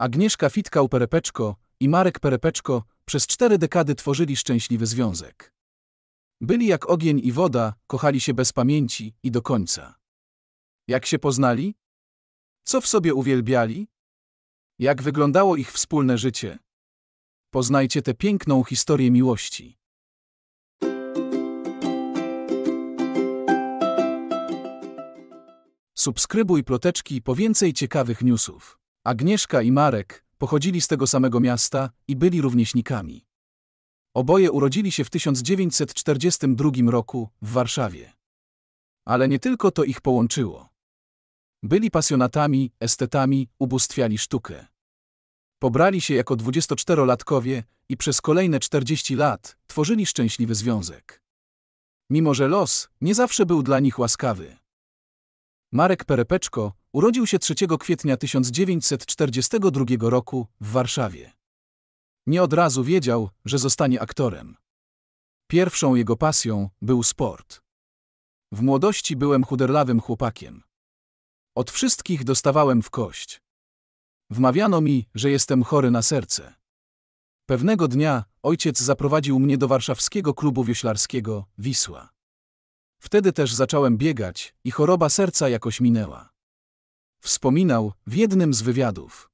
Agnieszka Fitkał-Perepeczko i Marek Perepeczko przez cztery dekady tworzyli szczęśliwy związek. Byli jak ogień i woda, kochali się bez pamięci i do końca. Jak się poznali? Co w sobie uwielbiali? Jak wyglądało ich wspólne życie? Poznajcie tę piękną historię miłości. Subskrybuj ploteczki po więcej ciekawych newsów. Agnieszka i Marek pochodzili z tego samego miasta i byli rówieśnikami. Oboje urodzili się w 1942 roku w Warszawie. Ale nie tylko to ich połączyło. Byli pasjonatami, estetami, ubóstwiali sztukę. Pobrali się jako 24-latkowie i przez kolejne 40 lat tworzyli szczęśliwy związek. Mimo, że los nie zawsze był dla nich łaskawy. Marek Perepeczko urodził się 3 kwietnia 1942 roku w Warszawie. Nie od razu wiedział, że zostanie aktorem. Pierwszą jego pasją był sport. W młodości byłem chuderlawym chłopakiem. Od wszystkich dostawałem w kość. Wmawiano mi, że jestem chory na serce. Pewnego dnia ojciec zaprowadził mnie do warszawskiego klubu wioślarskiego Wisła. Wtedy też zacząłem biegać i choroba serca jakoś minęła wspominał w jednym z wywiadów.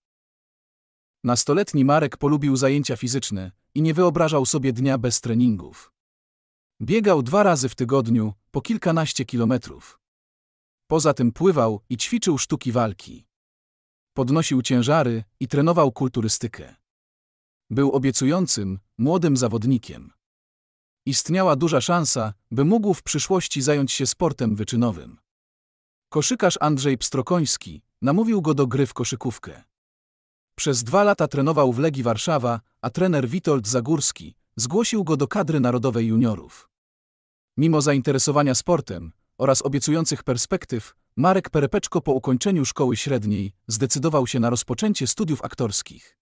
Nastoletni Marek polubił zajęcia fizyczne i nie wyobrażał sobie dnia bez treningów. Biegał dwa razy w tygodniu, po kilkanaście kilometrów. Poza tym pływał i ćwiczył sztuki walki. Podnosił ciężary i trenował kulturystykę. Był obiecującym, młodym zawodnikiem. Istniała duża szansa, by mógł w przyszłości zająć się sportem wyczynowym. Koszykarz Andrzej Pstrokoński namówił go do gry w koszykówkę. Przez dwa lata trenował w Legii Warszawa, a trener Witold Zagórski zgłosił go do kadry narodowej juniorów. Mimo zainteresowania sportem oraz obiecujących perspektyw, Marek Perepeczko po ukończeniu szkoły średniej zdecydował się na rozpoczęcie studiów aktorskich.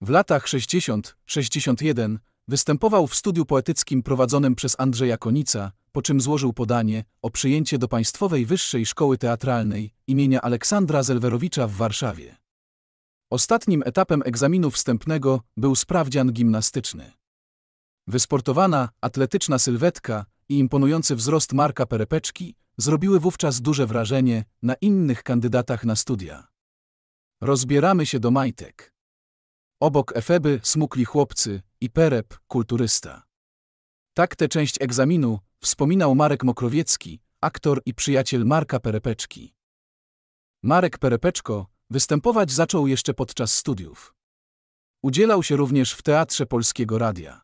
W latach 60-61 występował w studiu poetyckim prowadzonym przez Andrzeja Konica, po czym złożył podanie o przyjęcie do Państwowej Wyższej Szkoły Teatralnej imienia Aleksandra Zelwerowicza w Warszawie. Ostatnim etapem egzaminu wstępnego był sprawdzian gimnastyczny. Wysportowana, atletyczna sylwetka i imponujący wzrost Marka Perepeczki zrobiły wówczas duże wrażenie na innych kandydatach na studia. Rozbieramy się do majtek. Obok Efeby smukli chłopcy i Perep, kulturysta. Tak tę część egzaminu wspominał Marek Mokrowiecki, aktor i przyjaciel Marka Perepeczki. Marek Perepeczko występować zaczął jeszcze podczas studiów. Udzielał się również w Teatrze Polskiego Radia.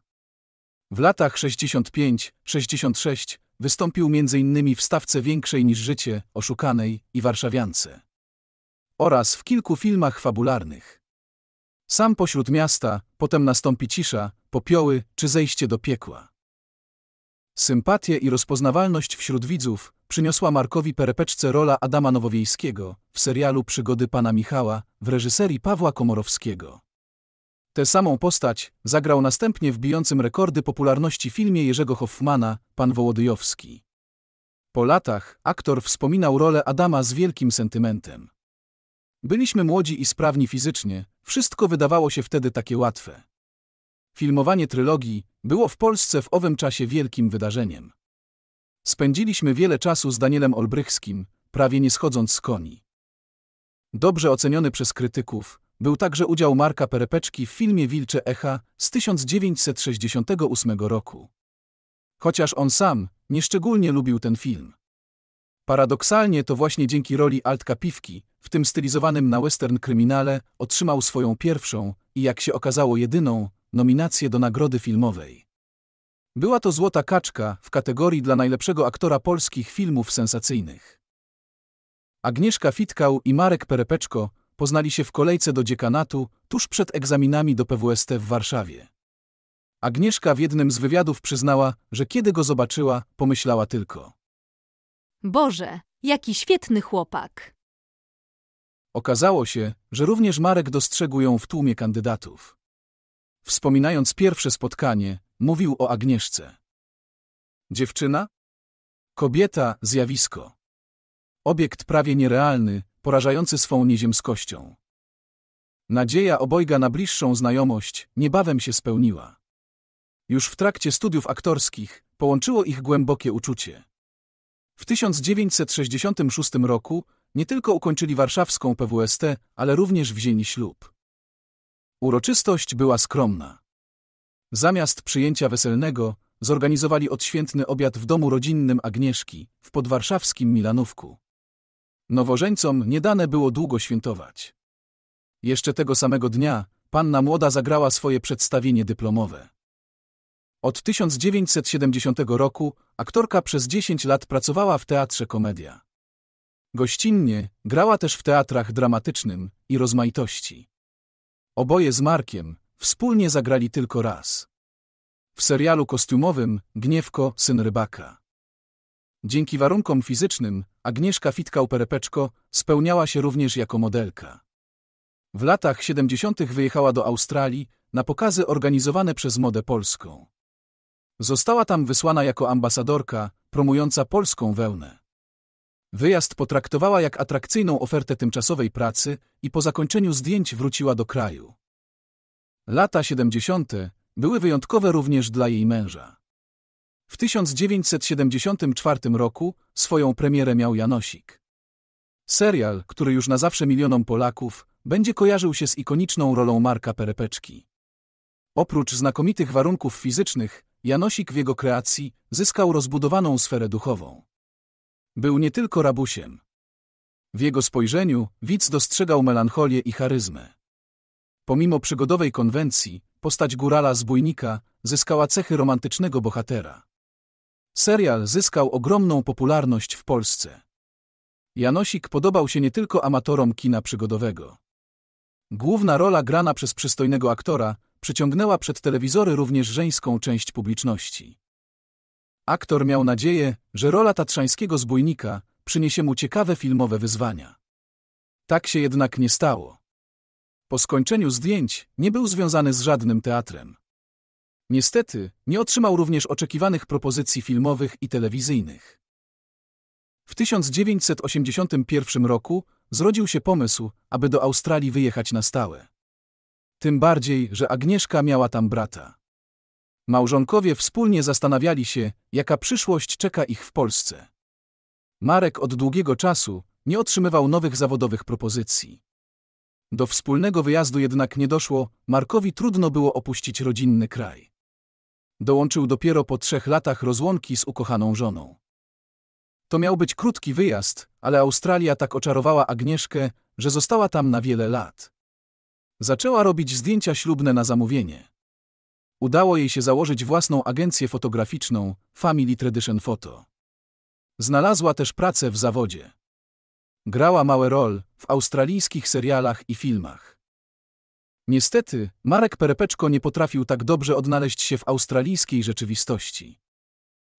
W latach 65-66 wystąpił m.in. w stawce Większej niż Życie, Oszukanej i Warszawiance. Oraz w kilku filmach fabularnych. Sam pośród miasta, potem nastąpi cisza, popioły czy zejście do piekła. Sympatię i rozpoznawalność wśród widzów przyniosła Markowi Perepeczce rola Adama Nowowiejskiego w serialu Przygody Pana Michała w reżyserii Pawła Komorowskiego. Tę samą postać zagrał następnie w bijącym rekordy popularności filmie Jerzego Hoffmana, Pan Wołodyjowski. Po latach aktor wspominał rolę Adama z wielkim sentymentem. Byliśmy młodzi i sprawni fizycznie, wszystko wydawało się wtedy takie łatwe. Filmowanie trylogii było w Polsce w owym czasie wielkim wydarzeniem. Spędziliśmy wiele czasu z Danielem Olbrychskim, prawie nie schodząc z koni. Dobrze oceniony przez krytyków, był także udział Marka Perepeczki w filmie Wilcze Echa z 1968 roku. Chociaż on sam nieszczególnie lubił ten film. Paradoksalnie to właśnie dzięki roli Altka Piwki, w tym stylizowanym na western kryminale, otrzymał swoją pierwszą i jak się okazało jedyną nominację do nagrody filmowej. Była to Złota Kaczka w kategorii dla najlepszego aktora polskich filmów sensacyjnych. Agnieszka Fitkał i Marek Perepeczko poznali się w kolejce do dziekanatu tuż przed egzaminami do PWST w Warszawie. Agnieszka w jednym z wywiadów przyznała, że kiedy go zobaczyła, pomyślała tylko: Boże, jaki świetny chłopak! Okazało się, że również Marek dostrzegł ją w tłumie kandydatów. Wspominając pierwsze spotkanie, mówił o Agnieszce. Dziewczyna? Kobieta, zjawisko. Obiekt prawie nierealny, porażający swą nieziemskością. Nadzieja obojga na bliższą znajomość niebawem się spełniła. Już w trakcie studiów aktorskich połączyło ich głębokie uczucie. W 1966 roku nie tylko ukończyli warszawską PWST, ale również wzięli ślub. Uroczystość była skromna. Zamiast przyjęcia weselnego zorganizowali odświętny obiad w domu rodzinnym Agnieszki w podwarszawskim Milanówku. Nowożeńcom nie dane było długo świętować. Jeszcze tego samego dnia panna młoda zagrała swoje przedstawienie dyplomowe. Od 1970 roku aktorka przez 10 lat pracowała w teatrze komedia. Gościnnie grała też w teatrach dramatycznym i rozmaitości. Oboje z Markiem wspólnie zagrali tylko raz. W serialu kostiumowym Gniewko, syn rybaka. Dzięki warunkom fizycznym Agnieszka Fitkał-Perepeczko spełniała się również jako modelka. W latach 70. wyjechała do Australii na pokazy organizowane przez Modę Polską. Została tam wysłana jako ambasadorka promująca polską wełnę. Wyjazd potraktowała jak atrakcyjną ofertę tymczasowej pracy i po zakończeniu zdjęć wróciła do kraju. Lata 70. były wyjątkowe również dla jej męża. W 1974 roku swoją premierę miał Janosik. Serial, który już na zawsze milionom Polaków będzie kojarzył się z ikoniczną rolą Marka Perepeczki. Oprócz znakomitych warunków fizycznych, Janosik w jego kreacji zyskał rozbudowaną sferę duchową. Był nie tylko rabusiem. W jego spojrzeniu widz dostrzegał melancholię i charyzmę. Pomimo przygodowej konwencji, postać górala zbójnika zyskała cechy romantycznego bohatera. Serial zyskał ogromną popularność w Polsce. Janosik podobał się nie tylko amatorom kina przygodowego. Główna rola grana przez przystojnego aktora przyciągnęła przed telewizory również żeńską część publiczności. Aktor miał nadzieję, że rola tatrzańskiego zbójnika przyniesie mu ciekawe filmowe wyzwania. Tak się jednak nie stało. Po skończeniu zdjęć nie był związany z żadnym teatrem. Niestety, nie otrzymał również oczekiwanych propozycji filmowych i telewizyjnych. W 1981 roku zrodził się pomysł, aby do Australii wyjechać na stałe. Tym bardziej, że Agnieszka miała tam brata. Małżonkowie wspólnie zastanawiali się, jaka przyszłość czeka ich w Polsce. Marek od długiego czasu nie otrzymywał nowych zawodowych propozycji. Do wspólnego wyjazdu jednak nie doszło, Markowi trudno było opuścić rodzinny kraj. Dołączył dopiero po trzech latach rozłąki z ukochaną żoną. To miał być krótki wyjazd, ale Australia tak oczarowała Agnieszkę, że została tam na wiele lat. Zaczęła robić zdjęcia ślubne na zamówienie. Udało jej się założyć własną agencję fotograficzną Family Tradition Photo. Znalazła też pracę w zawodzie. Grała małe rol w australijskich serialach i filmach. Niestety, Marek Perepeczko nie potrafił tak dobrze odnaleźć się w australijskiej rzeczywistości.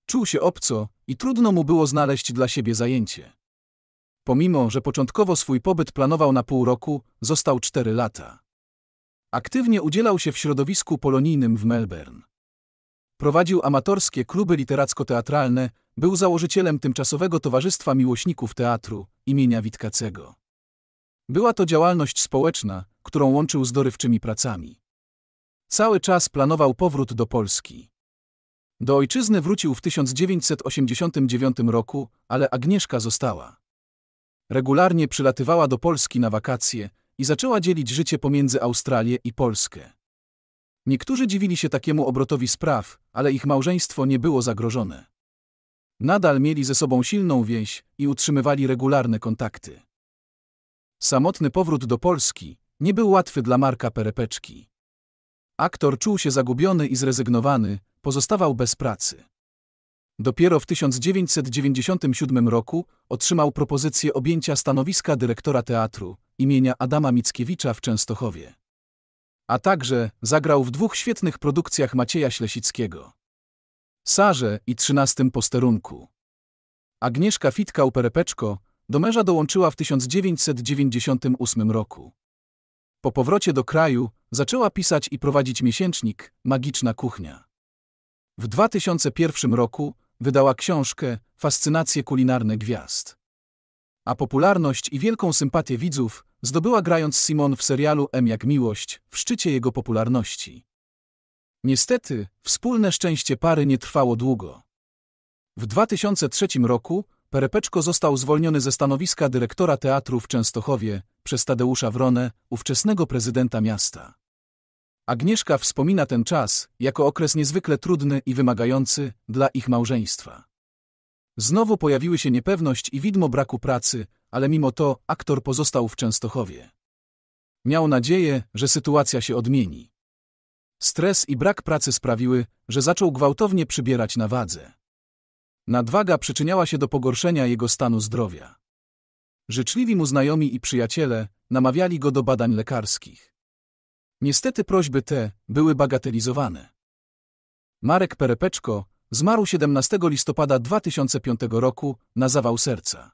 Czuł się obco i trudno mu było znaleźć dla siebie zajęcie. Pomimo, że początkowo swój pobyt planował na pół roku, został cztery lata. Aktywnie udzielał się w środowisku polonijnym w Melbourne. Prowadził amatorskie kluby literacko-teatralne, był założycielem tymczasowego Towarzystwa Miłośników Teatru imienia Witkacego. Była to działalność społeczna, którą łączył z dorywczymi pracami. Cały czas planował powrót do Polski. Do ojczyzny wrócił w 1989 roku, ale Agnieszka została. Regularnie przylatywała do Polski na wakacje, i zaczęła dzielić życie pomiędzy Australię i Polskę. Niektórzy dziwili się takiemu obrotowi spraw, ale ich małżeństwo nie było zagrożone. Nadal mieli ze sobą silną więź i utrzymywali regularne kontakty. Samotny powrót do Polski nie był łatwy dla Marka Perepeczki. Aktor czuł się zagubiony i zrezygnowany, pozostawał bez pracy. Dopiero w 1997 roku otrzymał propozycję objęcia stanowiska dyrektora teatru imienia Adama Mickiewicza w Częstochowie. A także zagrał w dwóch świetnych produkcjach Macieja Ślesickiego. Sarze i 13 posterunku. Agnieszka Fitka-Uperepeczko do męża dołączyła w 1998 roku. Po powrocie do kraju zaczęła pisać i prowadzić miesięcznik Magiczna Kuchnia. W 2001 roku wydała książkę Fascynacje kulinarne gwiazd. A popularność i wielką sympatię widzów zdobyła grając Simon w serialu M jak miłość w szczycie jego popularności. Niestety, wspólne szczęście pary nie trwało długo. W 2003 roku Perepeczko został zwolniony ze stanowiska dyrektora teatru w Częstochowie przez Tadeusza Wronę, ówczesnego prezydenta miasta. Agnieszka wspomina ten czas jako okres niezwykle trudny i wymagający dla ich małżeństwa. Znowu pojawiły się niepewność i widmo braku pracy, ale mimo to aktor pozostał w Częstochowie. Miał nadzieję, że sytuacja się odmieni. Stres i brak pracy sprawiły, że zaczął gwałtownie przybierać na wadze. Nadwaga przyczyniała się do pogorszenia jego stanu zdrowia. Życzliwi mu znajomi i przyjaciele namawiali go do badań lekarskich. Niestety prośby te były bagatelizowane. Marek Perepeczko zmarł 17 listopada 2005 roku na zawał serca.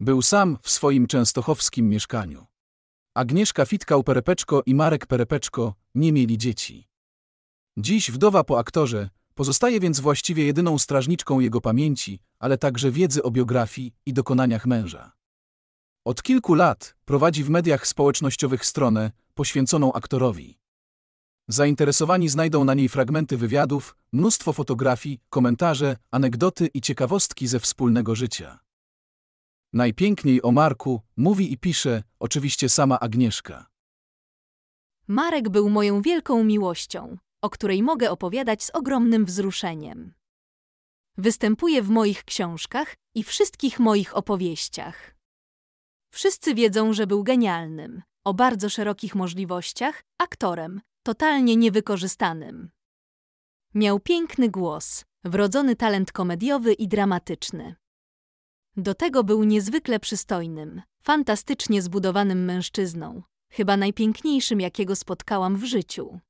Był sam w swoim częstochowskim mieszkaniu. Agnieszka Fitkał-Perepeczko i Marek Perepeczko nie mieli dzieci. Dziś wdowa po aktorze pozostaje więc właściwie jedyną strażniczką jego pamięci, ale także wiedzy o biografii i dokonaniach męża. Od kilku lat prowadzi w mediach społecznościowych stronę poświęconą aktorowi. Zainteresowani znajdą na niej fragmenty wywiadów, mnóstwo fotografii, komentarze, anegdoty i ciekawostki ze wspólnego życia. Najpiękniej o Marku mówi i pisze oczywiście sama Agnieszka. Marek był moją wielką miłością, o której mogę opowiadać z ogromnym wzruszeniem. Występuje w moich książkach i wszystkich moich opowieściach. Wszyscy wiedzą, że był genialnym, o bardzo szerokich możliwościach, aktorem, totalnie niewykorzystanym. Miał piękny głos, wrodzony talent komediowy i dramatyczny. Do tego był niezwykle przystojnym, fantastycznie zbudowanym mężczyzną, chyba najpiękniejszym, jakiego spotkałam w życiu.